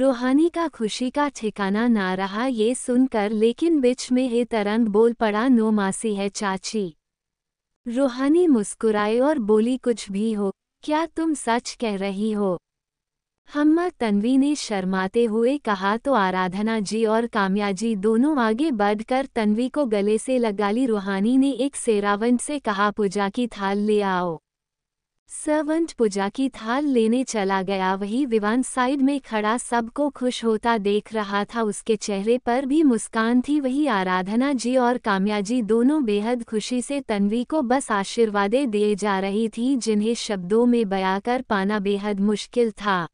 रूहानी का खुशी का ठिकाना ना रहा ये सुनकर लेकिन बिच में हे तरंग बोल पड़ा नो मासी है चाची रूहानी मुस्कुराए और बोली कुछ भी हो क्या तुम सच कह रही हो हम्मा तन्वी ने शर्माते हुए कहा तो आराधना जी और काम्या जी दोनों आगे बढ़कर तन्वी को गले से लगा ली रूहानी ने एक सेरावन से कहा पूजा की थाल ले आओ सर्वंट पूजा की थाल लेने चला गया वही विवान साइड में खड़ा सबको खुश होता देख रहा था उसके चेहरे पर भी मुस्कान थी वही आराधना जी और काम्या जी दोनों बेहद खुशी से तन्वी को बस आशीर्वादें दिए जा रही थी जिन्हें शब्दों में बयां कर पाना बेहद मुश्किल था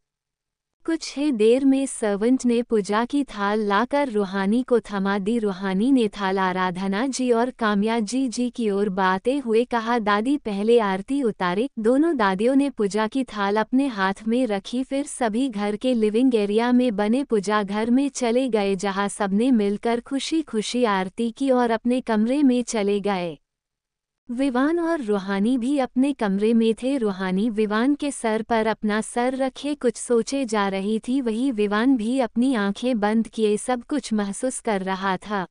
कुछ ही देर में सर्वेंट ने पूजा की थाल लाकर रूहानी को थमा दी रूहानी ने थाल आराधना जी और कामया जी जी की ओर बाते हुए कहा दादी पहले आरती उतारे दोनों दादियों ने पूजा की थाल अपने हाथ में रखी फिर सभी घर के लिविंग एरिया में बने पूजा घर में चले गए जहां सबने मिलकर खुशी खुशी आरती की और अपने कमरे में चले गए विवान और रूहानी भी अपने कमरे में थे रूहानी विवान के सर पर अपना सर रखे कुछ सोचे जा रही थी वही विवान भी अपनी आंखें बंद किए सब कुछ महसूस कर रहा था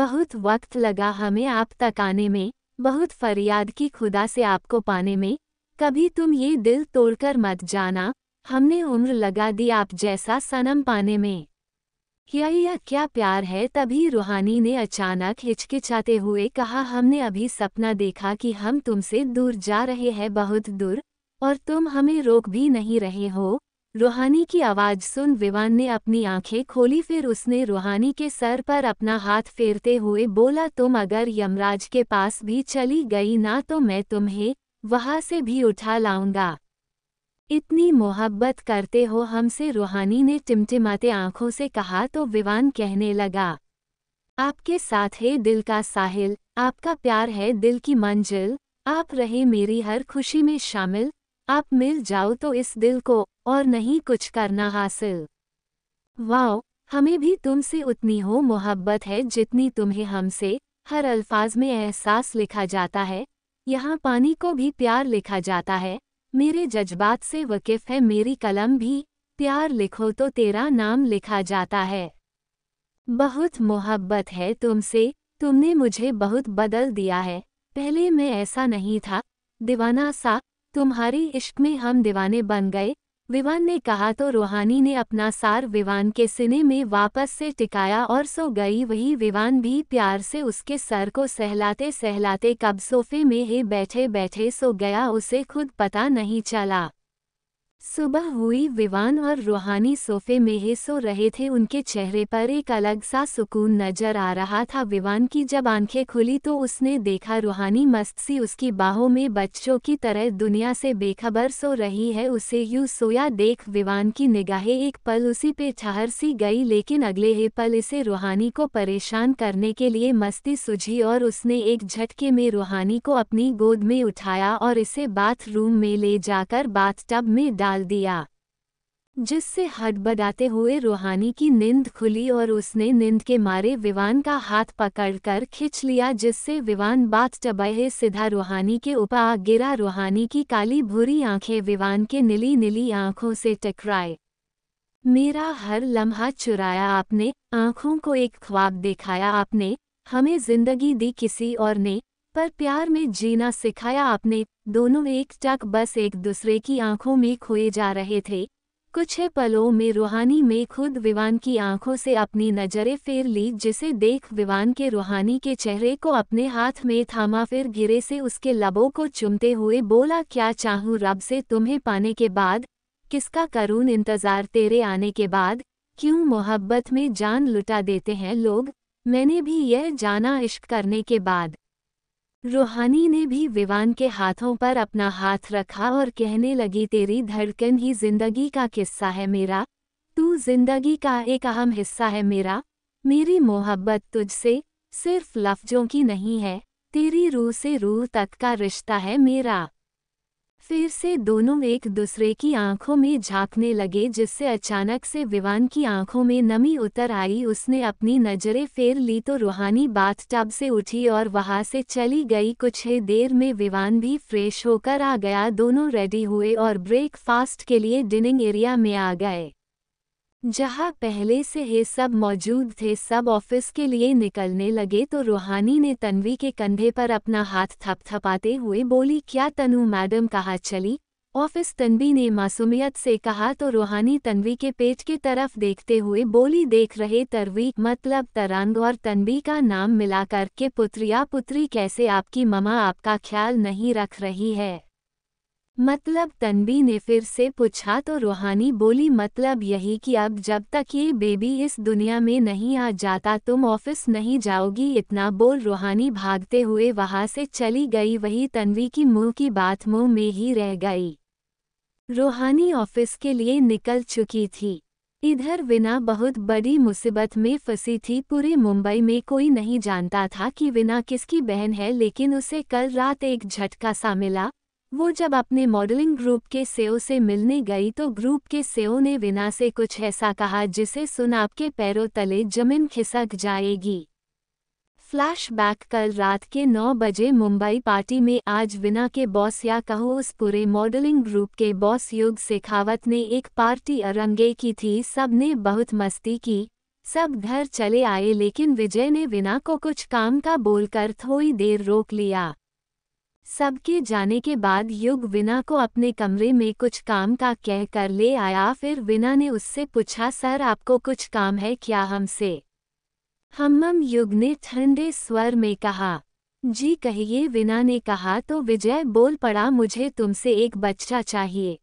बहुत वक्त लगा हमें आप तक आने में बहुत फरियाद की खुदा से आपको पाने में कभी तुम ये दिल तोड़कर मत जाना हमने उम्र लगा दी आप जैसा सनम पाने में क्या यह क्या प्यार है तभी रूहानी ने अचानक हिचकिचाते हुए कहा हमने अभी सपना देखा कि हम तुमसे दूर जा रहे हैं बहुत दूर और तुम हमें रोक भी नहीं रहे हो रूहानी की आवाज़ सुन विवान ने अपनी आंखें खोली फिर उसने रूहानी के सर पर अपना हाथ फेरते हुए बोला तुम अगर यमराज के पास भी चली गई ना तो मैं तुम्हें वहाँ से भी उठा लाऊंगा इतनी मोहब्बत करते हो हमसे रूहानी ने टिमटिमाते आंखों से कहा तो विवान कहने लगा आपके साथ है दिल का साहिल आपका प्यार है दिल की मंजिल आप रहे मेरी हर खुशी में शामिल आप मिल जाओ तो इस दिल को और नहीं कुछ करना हासिल वाओ हमें भी तुमसे उतनी हो मोहब्बत है जितनी तुम्हें हमसे हर अल्फाज में एहसास लिखा जाता है यहाँ पानी को भी प्यार लिखा जाता है मेरे जज्बात से वकिफ़ है मेरी कलम भी प्यार लिखो तो तेरा नाम लिखा जाता है बहुत मोहब्बत है तुमसे तुमने मुझे बहुत बदल दिया है पहले मैं ऐसा नहीं था दीवाना सा तुम्हारी इश्क में हम दीवाने बन गए विवान ने कहा तो रूहानी ने अपना सार विवान के सिने में वापस से टिकाया और सो गई वही विवान भी प्यार से उसके सर को सहलाते सहलाते कब सोफे में ही बैठे बैठे सो गया उसे खुद पता नहीं चला सुबह हुई विवान और रूहानी सोफे में ही सो रहे थे उनके चेहरे पर एक अलग सा सुकून नजर आ रहा था विवान की जब आंखें खुली तो उसने देखा रूहानी मस्त सी उसकी बाहों में बच्चों की तरह दुनिया से बेखबर सो रही है उसे यूं सोया देख विवान की निगाहें एक पल उसी पे ठहर सी गई लेकिन अगले ही पल इसे रूहानी को परेशान करने के लिए मस्ती सूझी और उसने एक झटके में रूहानी को अपनी गोद में उठाया और इसे बाथरूम में ले जाकर बाथटब में डाल डाल दिया जिससे हड़बड़ाते हुए रूहानी की नींद खुली और उसने नींद के मारे विवान का हाथ पकड़कर खींच लिया जिससे विवान बात टबहे सीधा रूहानी के ऊपर आ गिरा रूहानी की काली भूरी आंखें विवान के नीली नीली आंखों से टकराए मेरा हर लम्हा चुराया आपने आंखों को एक ख्वाब दिखाया आपने हमें जिंदगी दी किसी और ने पर प्यार में जीना सिखाया आपने दोनों एक टक बस एक दूसरे की आंखों में खोए जा रहे थे कुछ ही पलों में रूहानी में खुद विवान की आंखों से अपनी नज़रें फेर ली जिसे देख विवान के रूहानी के चेहरे को अपने हाथ में थामा फिर गिरे से उसके लबों को चुमते हुए बोला क्या चाहूँ रब से तुम्हें पाने के बाद किसका करून इंतज़ार तेरे आने के बाद क्यों मोहब्बत में जान लुटा देते हैं लोग मैंने भी यह जाना इश्क करने के बाद रूहानी ने भी विवान के हाथों पर अपना हाथ रखा और कहने लगी तेरी धड़कन ही जिंदगी का किस्सा है मेरा तू जिंदगी का एक अहम हिस्सा है मेरा मेरी मोहब्बत तुझसे सिर्फ लफ्जों की नहीं है तेरी रूह से रूह तक का रिश्ता है मेरा फिर से दोनों एक दूसरे की आंखों में झांकने लगे जिससे अचानक से विवान की आंखों में नमी उतर आई उसने अपनी नजरें फेर ली तो रूहानी बाथटब से उठी और वहां से चली गई कुछ ही देर में विवान भी फ्रेश होकर आ गया दोनों रेडी हुए और ब्रेकफास्ट के लिए डिनिंग एरिया में आ गए जहां पहले से हे सब मौजूद थे सब ऑफिस के लिए निकलने लगे तो रूहानी ने तन्वी के कंधे पर अपना हाथ थपथपाते हुए बोली क्या तनु मैडम कहा चली ऑफिस तन्वी ने मासूमियत से कहा तो रूहानी तन्वी के पेट की तरफ देखते हुए बोली देख रहे तरवी मतलब तरंग और तन्वी का नाम मिलाकर के पुत्रिया पुत्री कैसे आपकी ममा आपका ख्याल नहीं रख रही है मतलब तन्वी ने फिर से पूछा तो रूहानी बोली मतलब यही कि अब जब तक ये बेबी इस दुनिया में नहीं आ जाता तुम ऑफिस नहीं जाओगी इतना बोल रूहानी भागते हुए वहां से चली गई वही तन्वी की मुंह की बात मुंह में ही रह गई रूहानी ऑफिस के लिए निकल चुकी थी इधर विना बहुत बड़ी मुसीबत में फंसी थी पूरे मुंबई में कोई नहीं जानता था कि विना किसकी बहन है लेकिन उसे कल रात एक झटका सा मिला वो जब अपने मॉडलिंग ग्रुप के सेओ e से मिलने गई तो ग्रुप के सेओ e ने विना से कुछ ऐसा कहा जिसे सुन आपके पैरों तले जमीन खिसक जाएगी फ्लैशबैक कल रात के 9 बजे मुंबई पार्टी में आज विना के बॉस या कहो उस पूरे मॉडलिंग ग्रुप के बॉस युग शेखावत ने एक पार्टी अरंगे की थी सब ने बहुत मस्ती की सब घर चले आए लेकिन विजय ने विना को कुछ काम का बोलकर थोड़ी देर रोक लिया सबके जाने के बाद युग विना को अपने कमरे में कुछ काम का कह कर ले आया फिर विना ने उससे पूछा सर आपको कुछ काम है क्या हमसे हम्म युग ने ठंडे स्वर में कहा जी कहिए विना ने कहा तो विजय बोल पड़ा मुझे तुमसे एक बच्चा चाहिए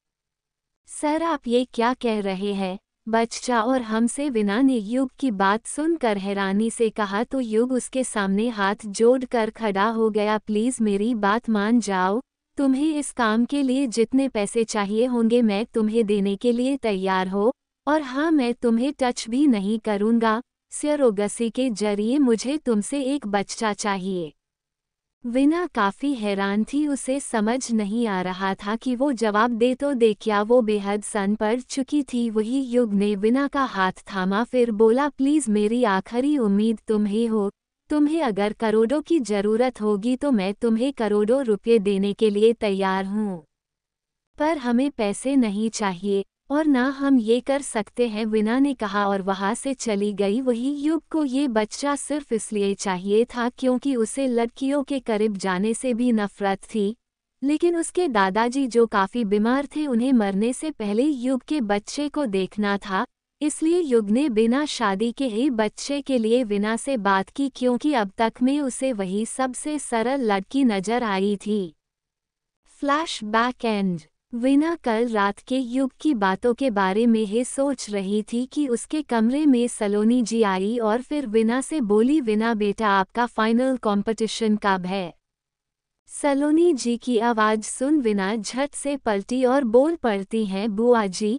सर आप ये क्या कह रहे हैं बच्चा और हमसे विना ने युग की बात सुनकर हैरानी से कहा तो युग उसके सामने हाथ जोड़कर खड़ा हो गया प्लीज़ मेरी बात मान जाओ तुम्हें इस काम के लिए जितने पैसे चाहिए होंगे मैं तुम्हें देने के लिए तैयार हो और हाँ मैं तुम्हें टच भी नहीं करूँगा सरोगसी के जरिए मुझे तुमसे एक बच्चा चाहिए विना काफ़ी हैरान थी उसे समझ नहीं आ रहा था कि वो जवाब दे तो दे क्या वो बेहद सन पर चुकी थी वही युग ने विना का हाथ थामा फिर बोला प्लीज़ मेरी आखिरी उम्मीद तुम्हें हो तुम्हें अगर करोड़ों की ज़रूरत होगी तो मैं तुम्हें करोड़ों रुपये देने के लिए तैयार हूँ पर हमें पैसे नहीं चाहिए और ना हम ये कर सकते हैं विना ने कहा और वहाँ से चली गई वही युग को ये बच्चा सिर्फ इसलिए चाहिए था क्योंकि उसे लड़कियों के करीब जाने से भी नफरत थी लेकिन उसके दादाजी जो काफ़ी बीमार थे उन्हें मरने से पहले युग के बच्चे को देखना था इसलिए युग ने बिना शादी के ही बच्चे के लिए विना से बात की क्योंकि अब तक में उसे वही सबसे सरल लड़की नजर आई थी फ्लैश बैक एंड वीना कल रात के युग की बातों के बारे में ही सोच रही थी कि उसके कमरे में सलोनी जी आई और फिर वीना से बोली वीना बेटा आपका फाइनल कंपटीशन कब है सलोनी जी की आवाज़ सुन वीना झट से पलटी और बोल पड़ती हैं बुआ जी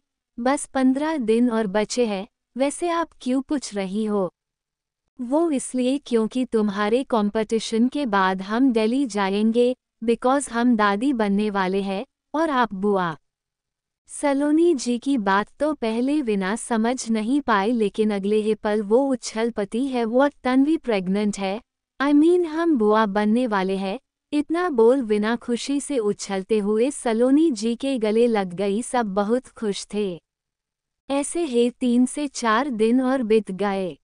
बस पंद्रह दिन और बचे हैं वैसे आप क्यों पूछ रही हो वो इसलिए क्योंकि तुम्हारे कंपटीशन के बाद हम दिल्ली जाएंगे बिकॉज़ हम दादी बनने वाले हैं और आप बुआ सलोनी जी की बात तो पहले बिना समझ नहीं पाए लेकिन अगले ही पल वो उछल पति है वो तन्वी प्रेग्नेंट है आई I मीन mean, हम बुआ बनने वाले हैं इतना बोल बिना खुशी से उछलते हुए सलोनी जी के गले लग गई सब बहुत खुश थे ऐसे ही तीन से चार दिन और बीत गए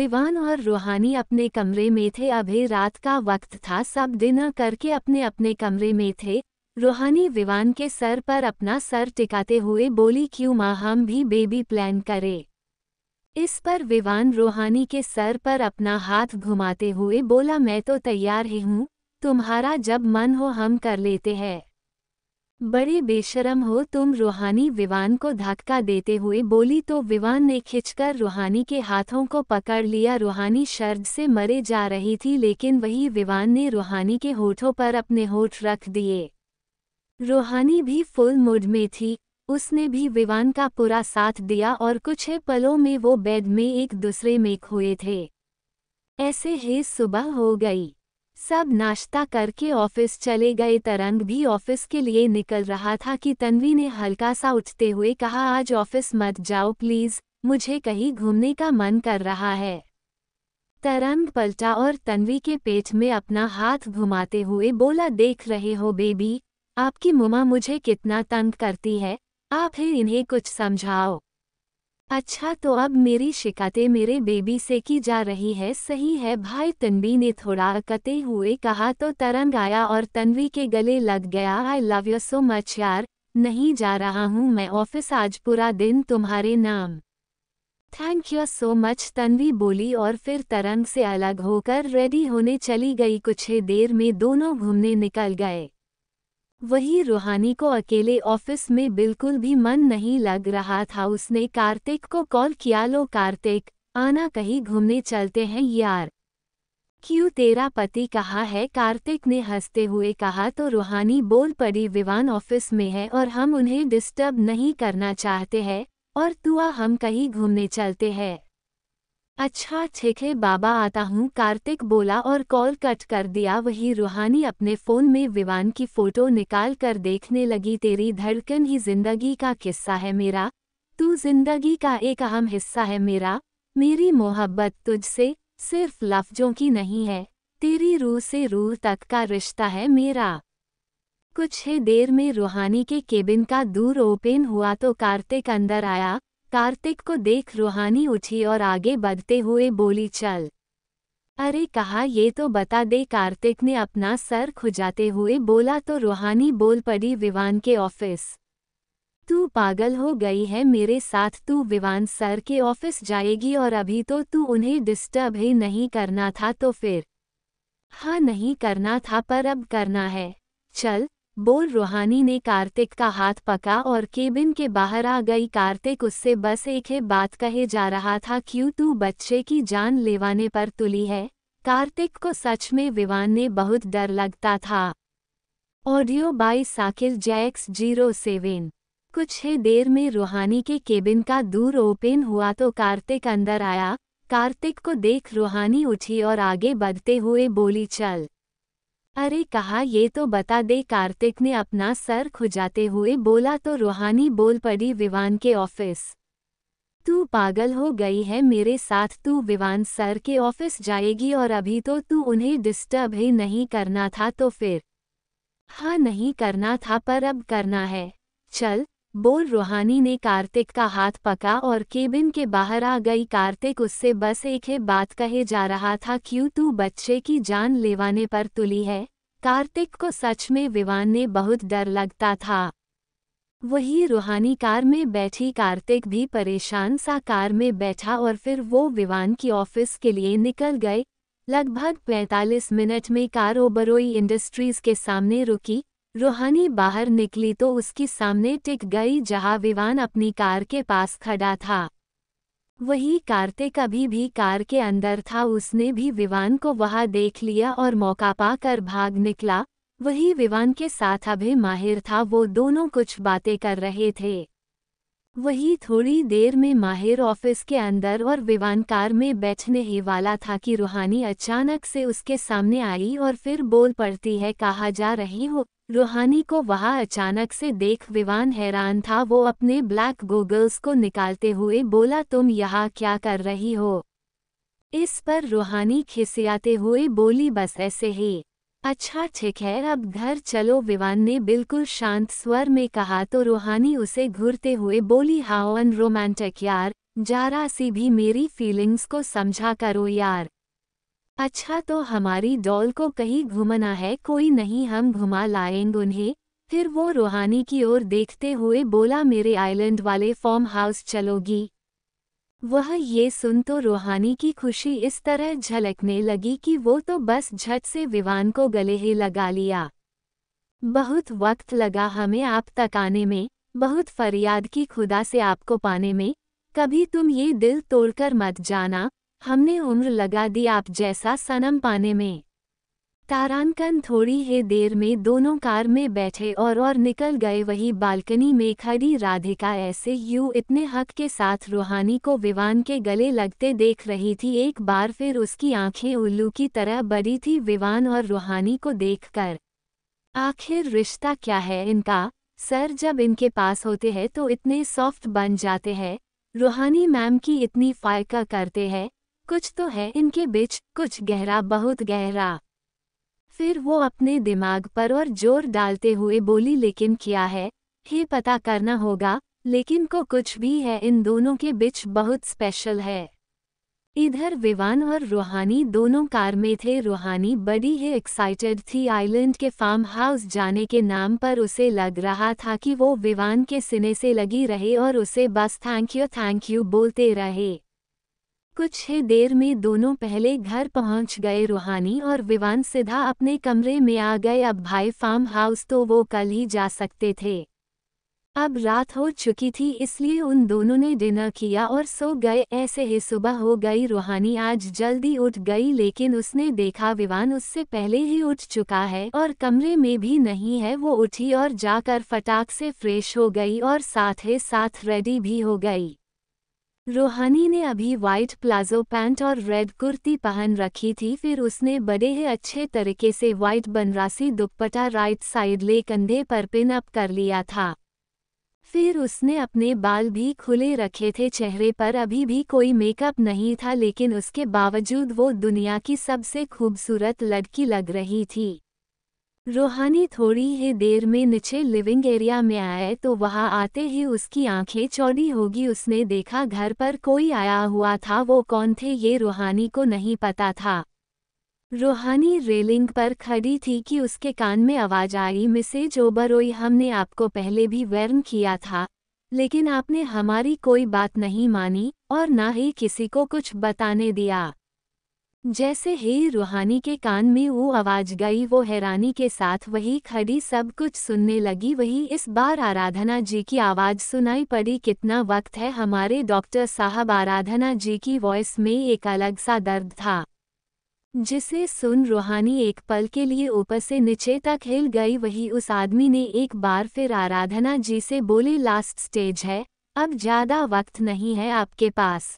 विवान और रूहानी अपने कमरे में थे अभी रात का वक्त था सब डिनर करके अपने अपने कमरे में थे रूहानी विवान के सर पर अपना सर टिकाते हुए बोली क्यों माँ हम भी बेबी प्लान करे इस पर विवान रूहानी के सर पर अपना हाथ घुमाते हुए बोला मैं तो तैयार ही हूँ तुम्हारा जब मन हो हम कर लेते हैं बड़े बेशरम हो तुम रूहानी विवान को धक्का देते हुए बोली तो विवान ने खिंचकर रूहानी के हाथों को पकड़ लिया रूहानी शर्द से मरे जा रही थी लेकिन वही विवान ने रूहानी के होठों पर अपने होठ रख दिए रोहानी भी फुल मूड में थी उसने भी विवान का पूरा साथ दिया और कुछ ही पलों में वो बेड में एक दूसरे में खोए थे ऐसे ही सुबह हो गई सब नाश्ता करके ऑफिस चले गए तरंग भी ऑफिस के लिए निकल रहा था कि तन्वी ने हल्का सा उठते हुए कहा आज ऑफिस मत जाओ प्लीज मुझे कहीं घूमने का मन कर रहा है तरंग पलटा और तन्वी के पेट में अपना हाथ घुमाते हुए बोला देख रहे हो बेबी आपकी मुमा मुझे कितना तंग करती है आप ही इन्हें कुछ समझाओ अच्छा तो अब मेरी शिकायतें मेरे बेबी से की जा रही है सही है भाई तन्वी ने थोड़ा अकते हुए कहा तो तरंग आया और तन्वी के गले लग गया I love you so much यार नहीं जा रहा हूँ मैं ऑफिस आज पूरा दिन तुम्हारे नाम thank you so much Tanvi बोली और फिर तरंग से अलग होकर रेडी होने चली गई कुछ ही देर में दोनों घूमने निकल गए वही रूहानी को अकेले ऑफिस में बिल्कुल भी मन नहीं लग रहा था उसने कार्तिक को कॉल किया लो कार्तिक आना कहीं घूमने चलते हैं यार क्यों तेरा पति कहा है कार्तिक ने हंसते हुए कहा तो रूहानी बोल पड़ी विवान ऑफिस में है और हम उन्हें डिस्टर्ब नहीं करना चाहते हैं और तुआ हम कहीं घूमने चलते हैं अच्छा ठीक है बाबा आता हूँ कार्तिक बोला और कॉल कट कर दिया वही रूहानी अपने फ़ोन में विवान की फ़ोटो निकाल कर देखने लगी तेरी धड़कन ही जिंदगी का किस्सा है मेरा तू जिंदगी का एक अहम हिस्सा है मेरा मेरी मोहब्बत तुझसे सिर्फ लफ्जों की नहीं है तेरी रूह से रूह तक का रिश्ता है मेरा कुछ ही देर में रूहानी के केबिन का दूर ओपन हुआ तो कार्तिक अंदर आया कार्तिक को देख रूहानी उठी और आगे बढ़ते हुए बोली चल अरे कहा ये तो बता दे कार्तिक ने अपना सर खुजाते हुए बोला तो रूहानी बोल पड़ी विवान के ऑफिस तू पागल हो गई है मेरे साथ तू विवान सर के ऑफिस जाएगी और अभी तो तू उन्हें डिस्टर्ब ही नहीं करना था तो फिर हाँ नहीं करना था पर अब करना है चल बोल रूहानी ने कार्तिक का हाथ पका और केबिन के बाहर आ गई कार्तिक उससे बस एक ही बात कहे जा रहा था क्यों तू बच्चे की जान लेवाने पर तुली है कार्तिक को सच में विवान ने बहुत डर लगता था ऑडियो बाई साकिल जैक्स जीरो सेवन कुछ ही देर में रूहानी के केबिन का दूर ओपन हुआ तो कार्तिक अंदर आया कार्तिक को देख रूहानी उठी और आगे बढ़ते हुए बोली चल अरे कहा ये तो बता दे कार्तिक ने अपना सर खुजाते हुए बोला तो रूहानी बोल पड़ी विवान के ऑफिस तू पागल हो गई है मेरे साथ तू विवान सर के ऑफिस जाएगी और अभी तो तू उन्हें डिस्टर्ब ही नहीं करना था तो फिर हाँ नहीं करना था पर अब करना है चल बोल रूहानी ने कार्तिक का हाथ पका और केबिन के बाहर आ गई कार्तिक उससे बस एक ही बात कहे जा रहा था क्यों तू बच्चे की जान लेवाने पर तुली है कार्तिक को सच में विवान ने बहुत डर लगता था वही रूहानी कार में बैठी कार्तिक भी परेशान सा कार में बैठा और फिर वो विवान की ऑफिस के लिए निकल गए लगभग 45 मिनट में कार ओबरोई इंडस्ट्रीज के सामने रुकी रूहानी बाहर निकली तो उसकी सामने टिक गई जहां विवान अपनी कार के पास खड़ा था वही कार्तिक अभी भी कार के अंदर था उसने भी विवान को वहां देख लिया और मौका पाकर भाग निकला वही विवान के साथ अभी माहिर था वो दोनों कुछ बातें कर रहे थे वही थोड़ी देर में माहिर ऑफिस के अंदर और विवान कार में बैठने ही वाला था कि रूहानी अचानक से उसके सामने आई और फिर बोल पड़ती है कहा जा रही हो रूहानी को वहां अचानक से देख विवान हैरान था वो अपने ब्लैक गूगल्स को निकालते हुए बोला तुम यहाँ क्या कर रही हो इस पर रूहानी खिसियाते हुए बोली बस ऐसे ही अच्छा ठीक है अब घर चलो विवान ने बिल्कुल शांत स्वर में कहा तो रूहानी उसे घूरते हुए बोली हाउ अन रोमांटिक यार जारा सी भी मेरी फीलिंग्स को समझा करो यार अच्छा तो हमारी डॉल को कहीं घुमना है कोई नहीं हम घुमा लाएंगे उन्हें फिर वो रूहानी की ओर देखते हुए बोला मेरे आइलैंड वाले फॉर्म हाउस चलोगी वह ये सुन तो रूहानी की खुशी इस तरह झलकने लगी कि वो तो बस झट से विवान को गले ही लगा लिया बहुत वक्त लगा हमें आप तक आने में बहुत फरियाद की खुदा से आपको पाने में कभी तुम ये दिल तोड़कर मत जाना हमने उम्र लगा दी आप जैसा सनम पाने में तारानकन थोड़ी ही देर में दोनों कार में बैठे और और निकल गए वही बालकनी में खड़ी राधिका ऐसे यू इतने हक के साथ रूहानी को विवान के गले लगते देख रही थी एक बार फिर उसकी आंखें उल्लू की तरह बड़ी थी विवान और रूहानी को देखकर आखिर रिश्ता क्या है इनका सर जब इनके पास होते हैं तो इतने सॉफ्ट बन जाते हैं रूहानी मैम की इतनी फायका करते हैं कुछ तो है इनके बीच कुछ गहरा बहुत गहरा फिर वो अपने दिमाग पर और जोर डालते हुए बोली लेकिन क्या है ही पता करना होगा लेकिन को कुछ भी है इन दोनों के बीच बहुत स्पेशल है इधर विवान और रूहानी दोनों कार में थे रूहानी बड़ी ही एक्साइटेड थी आइलैंड के फार्म हाउस जाने के नाम पर उसे लग रहा था कि वो विवान के सिने से लगी रहे और उसे बस थैंक यू थैंक यू बोलते रहे कुछ ही देर में दोनों पहले घर पहुंच गए रूहानी और विवान सीधा अपने कमरे में आ गए अब भाई फार्म हाउस तो वो कल ही जा सकते थे अब रात हो चुकी थी इसलिए उन दोनों ने डिनर किया और सो गए ऐसे ही सुबह हो गई रूहानी आज जल्दी उठ गई लेकिन उसने देखा विवान उससे पहले ही उठ चुका है और कमरे में भी नहीं है वो उठी और जाकर फटाक से फ्रेश हो गई और साथ ही साथ रेडी भी हो गई रोहानी ने अभी व्हाइट प्लाजो पैंट और रेड कुर्ती पहन रखी थी फिर उसने बड़े ही अच्छे तरीके से white Banarasi dupatta right side ले कंधे पर पिन अप कर लिया था फिर उसने अपने बाल भी खुले रखे थे चेहरे पर अभी भी कोई मेकअप नहीं था लेकिन उसके बावजूद वो दुनिया की सबसे खूबसूरत लड़की लग रही थी रोहानी थोड़ी ही देर में नीचे लिविंग एरिया में आए तो वहां आते ही उसकी आंखें चौड़ी होगी उसने देखा घर पर कोई आया हुआ था वो कौन थे ये रोहानी को नहीं पता था रोहानी रेलिंग पर खड़ी थी कि उसके कान में आवाज आई मिसेज ओबरोई हमने आपको पहले भी वर्न किया था लेकिन आपने हमारी कोई बात नहीं मानी और ना ही किसी को कुछ बताने दिया जैसे ही रूहानी के कान में वो आवाज गई वो हैरानी के साथ वही खड़ी सब कुछ सुनने लगी वही इस बार आराधना जी की आवाज सुनाई पड़ी कितना वक्त है हमारे डॉक्टर साहब आराधना जी की वॉइस में एक अलग सा दर्द था जिसे सुन रूहानी एक पल के लिए ऊपर से नीचे तक हिल गई वही उस आदमी ने एक बार फिर आराधना जी से बोले लास्ट स्टेज है अब ज्यादा वक्त नहीं है आपके पास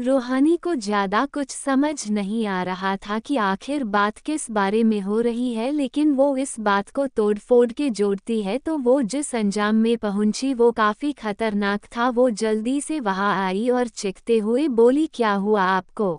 रोहानी को ज़्यादा कुछ समझ नहीं आ रहा था कि आखिर बात किस बारे में हो रही है लेकिन वो इस बात को तोड़फोड़ के जोड़ती है तो वो जिस अंजाम में पहुंची वो काफ़ी खतरनाक था वो जल्दी से वहां आई और चिखते हुए बोली क्या हुआ आपको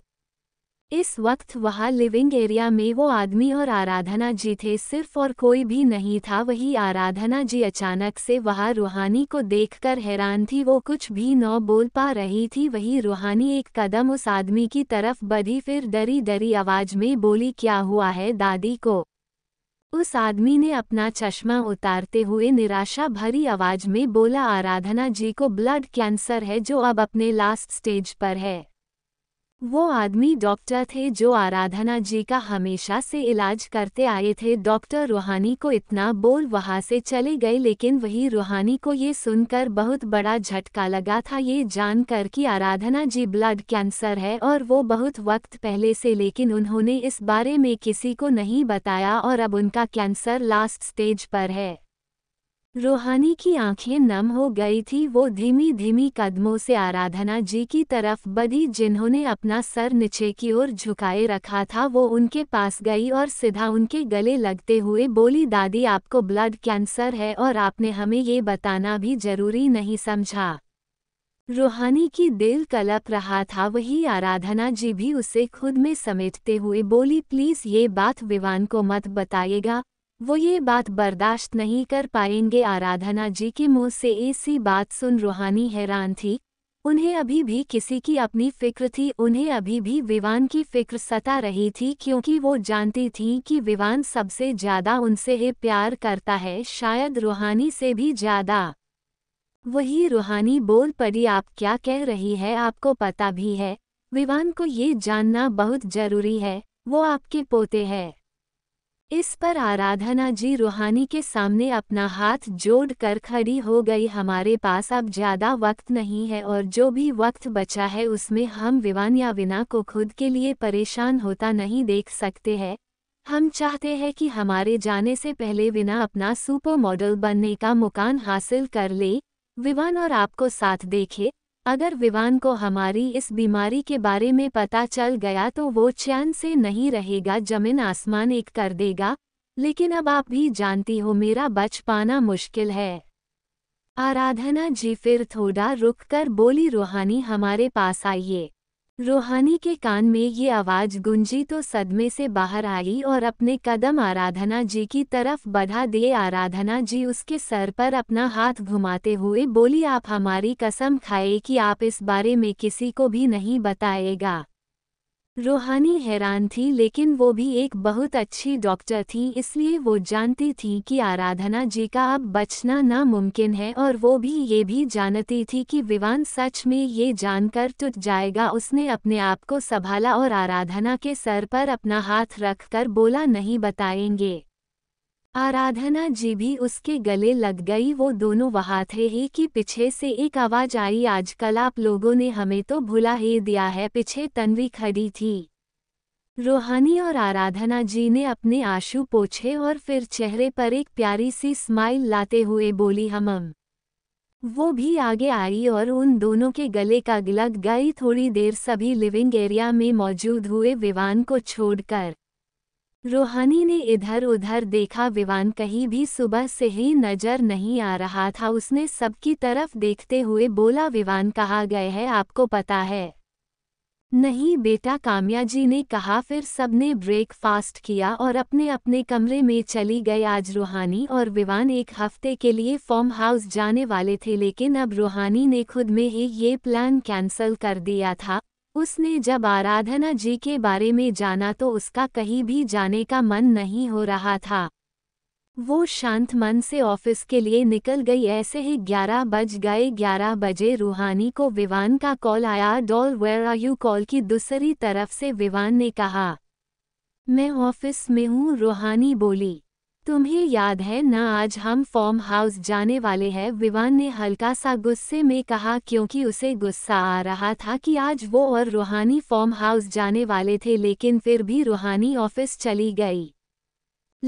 इस वक्त वहाँ लिविंग एरिया में वो आदमी और आराधना जी थे सिर्फ और कोई भी नहीं था वही आराधना जी अचानक से वहाँ रूहानी को देखकर हैरान थी वो कुछ भी न बोल पा रही थी वही रूहानी एक कदम उस आदमी की तरफ बढ़ी फिर डरी डरी आवाज में बोली क्या हुआ है दादी को उस आदमी ने अपना चश्मा उतारते हुए निराशा भरी आवाज में बोला आराधना जी को ब्लड कैंसर है जो अब अपने लास्ट स्टेज पर है वो आदमी डॉक्टर थे जो आराधना जी का हमेशा से इलाज करते आए थे डॉक्टर रूहानी को इतना बोल वहाँ से चले गए लेकिन वही रूहानी को ये सुनकर बहुत बड़ा झटका लगा था ये जानकर कि आराधना जी ब्लड कैंसर है और वो बहुत वक्त पहले से लेकिन उन्होंने इस बारे में किसी को नहीं बताया और अब उनका कैंसर लास्ट स्टेज पर है रूहानी की आंखें नम हो गई थी वो धीमी धीमी कदमों से आराधना जी की तरफ बदी जिन्होंने अपना सर नीचे की ओर झुकाए रखा था वो उनके पास गई और सीधा उनके गले लगते हुए बोली दादी आपको ब्लड कैंसर है और आपने हमें ये बताना भी जरूरी नहीं समझा रूहानी की दिल कलप रहा था वही आराधना जी भी उसे खुद में समेटते हुए बोली प्लीज़ ये बात विवान को मत बताइएगा वो ये बात बर्दाश्त नहीं कर पाएंगे आराधना जी के मुंह से ऐसी बात सुन रूहानी हैरान थी उन्हें अभी भी किसी की अपनी फिक्र थी उन्हें अभी भी विवान की फिक्र सता रही थी क्योंकि वो जानती थी कि विवान सबसे ज्यादा उनसे ही प्यार करता है शायद रूहानी से भी ज्यादा वही रूहानी बोल पड़ी आप क्या कह रही है आपको पता भी है विवान को ये जानना बहुत जरूरी है वो आपके पोते हैं इस पर आराधना जी रूहानी के सामने अपना हाथ जोड़ कर खड़ी हो गई हमारे पास अब ज़्यादा वक्त नहीं है और जो भी वक्त बचा है उसमें हम विवान या विना को खुद के लिए परेशान होता नहीं देख सकते हैं हम चाहते हैं कि हमारे जाने से पहले विना अपना सुपर मॉडल बनने का मुकान हासिल कर ले विवान और आपको साथ देखे अगर विवान को हमारी इस बीमारी के बारे में पता चल गया तो वो चैन से नहीं रहेगा जमीन आसमान एक कर देगा लेकिन अब आप भी जानती हो मेरा बच पाना मुश्किल है आराधना जी फिर थोड़ा रुक कर बोली रूहानी हमारे पास आइए रूहानी के कान में ये आवाज़ गुंजी तो सदमे से बाहर आई और अपने कदम आराधना जी की तरफ बढ़ा दिए आराधना जी उसके सर पर अपना हाथ घुमाते हुए बोली आप हमारी कसम खाए कि आप इस बारे में किसी को भी नहीं बताएगा रूहानी हैरान थी लेकिन वो भी एक बहुत अच्छी डॉक्टर थी इसलिए वो जानती थी कि आराधना जी का अब बचना नामुमकिन है और वो भी ये भी जानती थी कि विवान सच में ये जानकर टूट जाएगा उसने अपने आप को संभाला और आराधना के सर पर अपना हाथ रखकर बोला नहीं बताएंगे आराधना जी भी उसके गले लग गई वो दोनों वहाँ थे ही कि पीछे से एक आवाज आई आजकल आप लोगों ने हमें तो भुला ही दिया है पीछे तन्वी खड़ी थी रोहानी और आराधना जी ने अपने आंसू पोछे और फिर चेहरे पर एक प्यारी सी स्माइल लाते हुए बोली हमम वो भी आगे आई और उन दोनों के गले का लग गई थोड़ी देर सभी लिविंग एरिया में मौजूद हुए विवान को छोड़कर रोहानी ने इधर उधर देखा विवान कहीं भी सुबह से ही नजर नहीं आ रहा था उसने सबकी तरफ देखते हुए बोला विवान कहा गए है आपको पता है नहीं बेटा काम्या जी ने कहा फिर सबने ब्रेकफास्ट किया और अपने अपने कमरे में चली गए आज रूहानी और विवान एक हफ्ते के लिए फॉर्म हाउस जाने वाले थे लेकिन अब रूहानी ने खुद में ही ये प्लान कैंसिल कर दिया था उसने जब आराधना जी के बारे में जाना तो उसका कहीं भी जाने का मन नहीं हो रहा था वो शांत मन से ऑफिस के लिए निकल गई ऐसे ही ग्यारह बज गए ग्यारह बजे रूहानी को विवान का कॉल आया doll where are you call की दूसरी तरफ से विवान ने कहा मैं ऑफिस में हूँ रूहानी बोली तुम्हें याद है ना आज हम फॉर्म हाउस जाने वाले हैं विवान ने हल्का सा गुस्से में कहा क्योंकि उसे गुस्सा आ रहा था कि आज वो और रूहानी फॉर्म हाउस जाने वाले थे लेकिन फिर भी रूहानी ऑफिस चली गई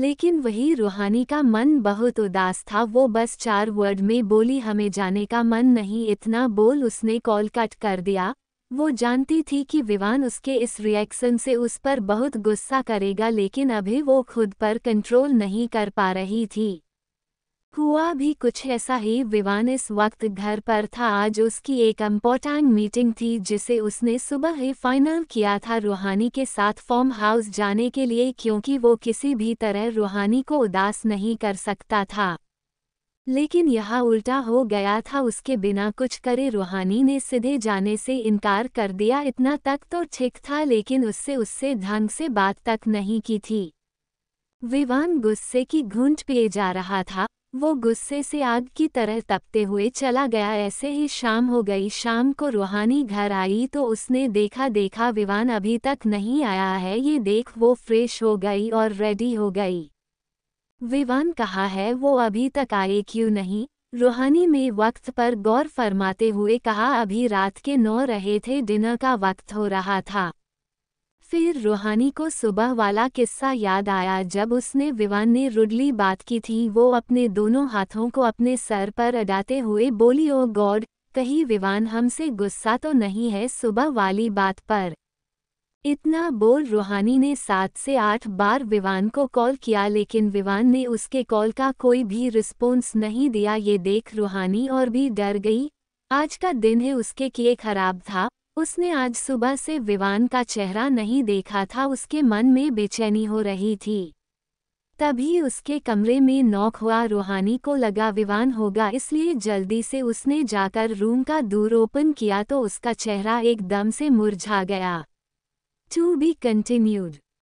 लेकिन वही रूहानी का मन बहुत उदास था वो बस चार वर्ड में बोली हमें जाने का मन नहीं इतना बोल उसने कॉल कट कर दिया वो जानती थी कि विवान उसके इस रिएक्शन से उस पर बहुत गुस्सा करेगा लेकिन अभी वो खुद पर कंट्रोल नहीं कर पा रही थी हुआ भी कुछ ऐसा ही विवान इस वक्त घर पर था आज उसकी एक इम्पोर्टेंट मीटिंग थी जिसे उसने सुबह ही फाइनल किया था रूहानी के साथ फॉर्म हाउस जाने के लिए क्योंकि वो किसी भी तरह रूहानी को उदास नहीं कर सकता था लेकिन यहाँ उल्टा हो गया था उसके बिना कुछ करे रूहानी ने सीधे जाने से इनकार कर दिया इतना तक तो ठीक था लेकिन उससे उससे ढंग से बात तक नहीं की थी विवान गुस्से की घूंट पिए जा रहा था वो गुस्से से आग की तरह तपते हुए चला गया ऐसे ही शाम हो गई शाम को रूहानी घर आई तो उसने देखा देखा विवान अभी तक नहीं आया है ये देख वो फ्रेश हो गई और रेडी हो गई विवान कहा है वो अभी तक आए क्यों नहीं रूहानी में वक्त पर गौर फरमाते हुए कहा अभी रात के नौ रहे थे डिनर का वक्त हो रहा था फिर रूहानी को सुबह वाला किस्सा याद आया जब उसने विवान ने रुडली बात की थी वो अपने दोनों हाथों को अपने सर पर अडाते हुए बोली ओ गॉड कहीं विवान हमसे गुस्सा तो नहीं है सुबह वाली बात पर इतना बोल रूहानी ने सात से आठ बार विवान को कॉल किया लेकिन विवान ने उसके कॉल का कोई भी रिस्पॉन्स नहीं दिया ये देख रूहानी और भी डर गई आज का दिन है उसके किए खराब था उसने आज सुबह से विवान का चेहरा नहीं देखा था उसके मन में बेचैनी हो रही थी तभी उसके कमरे में नॉक हुआ रूहानी को लगा विवान होगा इसलिए जल्दी से उसने जाकर रूम का दूर ओपन किया तो उसका चेहरा एकदम से मुरझा गया To be continued.